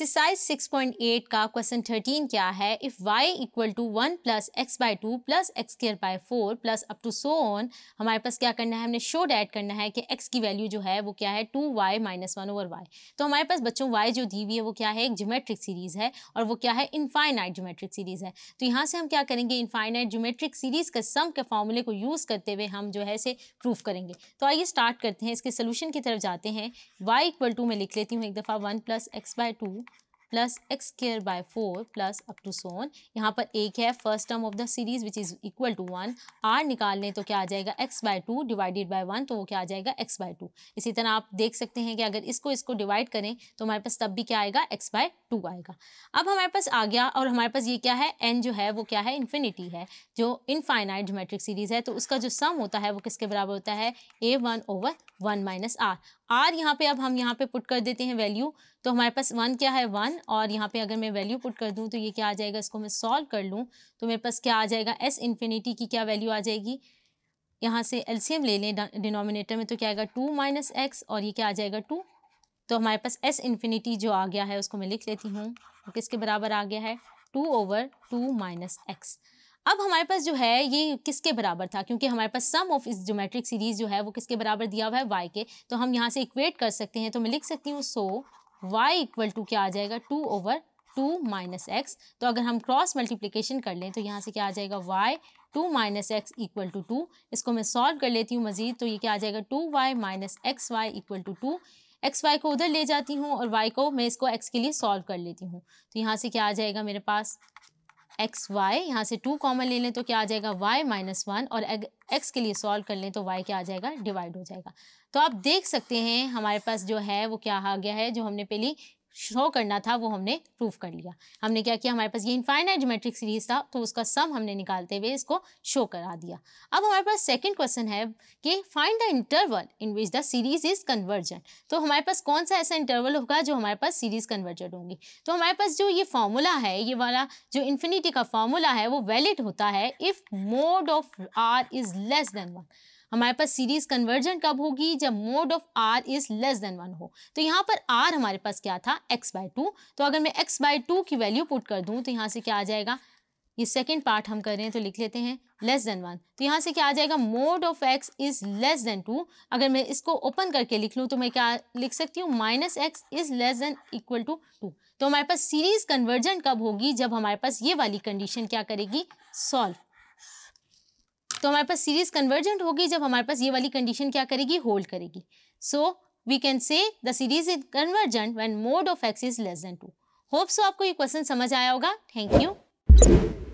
exercise 6.8 का question 13 क्या है if y equal to one plus X by two plus X square by four plus up to so on हमारे पास क्या करना है हमने शो ऐड करना है कि x की वैल्यू जो है वो क्या है two Y minus one over Y तो हमारे पास बच्चों y जो दी हुई है वो क्या है एक जोमेट्रिक सीरीज़ है और वो क्या है इनफाइनाइट जोमेट्रिक सीरीज़ है तो यहाँ से हम क्या करेंगे इनफाइनाइट जोमेट्रिक सीरीज़ का सम के फॉर्मूले को यूज़ करते हुए हम जो है इसे प्रूफ करेंगे तो आइए स्टार्ट करते हैं इसके सोल्यूशन की तरफ जाते हैं वाई इक्वल टू मैं लिख लेती हूँ एक दफ़ा one plus X by two plus X square by four plus up to so on यहाँ पर एक है first term of the series which is equal to one R निकाल लें तो क्या आ जाएगा X by two divided by one तो वो क्या आ जाएगा एक्स बाय टू इसी तरह आप देख सकते हैं कि अगर इसको इसको डिवाइड करें तो हमारे पास तब भी क्या आएगा एक्स बाय टू आएगा अब हमारे पास आ गया और हमारे पास ये क्या है एन जो है वो क्या है इन्फिनिटी है जो इनफाइनाइट जोमेट्रिक सीरीज़ है तो उसका जो सम होता है वो किसके बराबर होता है A one over one minus R R यहाँ पे अब हम यहाँ पे पुट कर देते हैं वैल्यू तो हमारे पास वन क्या है वन और यहाँ पे अगर मैं वैल्यू पुट कर दूँ तो ये क्या आ जाएगा इसको मैं सॉल्व कर लूँ तो मेरे पास क्या आ जाएगा एस इन्फिनिटी की क्या वैल्यू आ जाएगी यहाँ से एलसीएम ले लें डिनोमिनेटर में तो क्या आएगा टू माइनस एक्स और ये क्या आ जाएगा टू तो हमारे पास एस इन्फिनिटी जो आ गया है उसको मैं लिख लेती हूँ किसके बराबर आ गया है two over two minus X अब हमारे पास जो है ये किसके बराबर था क्योंकि हमारे पास सम ऑफ इस जोमेट्रिक सीरीज़ जो है वो किसके बराबर दिया हुआ है वाई के तो हम यहाँ से इक्वेट कर सकते हैं तो मैं लिख सकती हूँ सो वाई इक्वल टू क्या आ जाएगा two over two minus X तो अगर हम क्रॉस मल्टीप्लिकेशन कर लें तो यहाँ से क्या आ जाएगा Y two minus X equal to two इसको मैं सॉल्व कर लेती हूँ मज़ीद तो ये क्या आ जाएगा two Y minus X Y equal to two X Y को उधर ले जाती हूँ और वाई को मैं इसको एक्स के लिए सॉल्व कर लेती हूँ तो यहाँ से क्या आ जाएगा मेरे पास एक्स वाई यहाँ से टू कॉमन ले लें तो क्या आ जाएगा वाई माइनस वन और एक्स के लिए सॉल्व कर लें तो वाई क्या आ जाएगा डिवाइड हो जाएगा तो आप देख सकते हैं हमारे पास जो है वो क्या आ गया है जो हमने पहले शो करना था वो हमने प्रूव कर लिया हमने क्या किया हमारे पास ये इनफाइनाइट जोमेट्रिक सीरीज था तो उसका सम हमने निकालते हुए इसको शो करा दिया अब हमारे पास सेकंड क्वेश्चन है कि find the interval in which the series is convergent तो हमारे पास कौन सा ऐसा इंटरवल होगा जो हमारे पास सीरीज कन्वर्जेंट होंगी तो हमारे पास जो ये फार्मूला है ये वाला जो इन्फिनिटी का फार्मूला है वो वैलिड होता है if mod of r is less than one हमारे पास सीरीज कन्वर्जन कब होगी जब mod of r is less than one हो तो यहाँ पर आर हमारे पास क्या था एक्स बाय टू तो अगर मैं एक्स बाय टू की वैल्यू पुट कर दूँ तो यहाँ से क्या आ जाएगा ये सेकेंड पार्ट हम कर रहे हैं तो लिख लेते हैं लेस देन वन तो यहाँ से क्या आ जाएगा mod of x is less than two अगर मैं इसको ओपन करके लिख लूँ तो मैं क्या लिख सकती हूँ minus x is less than equal to two तो हमारे पास सीरीज कन्वर्जन कब होगी जब हमारे पास ये वाली कंडीशन क्या करेगी सॉल्व तो हमारे पास सीरीज कन्वर्जेंट होगी जब हमारे पास ये वाली कंडीशन क्या करेगी होल्ड करेगी so we can say the series is convergent when mod of x is less than two hope so आपको ये क्वेश्चन समझ आया होगा थैंक यू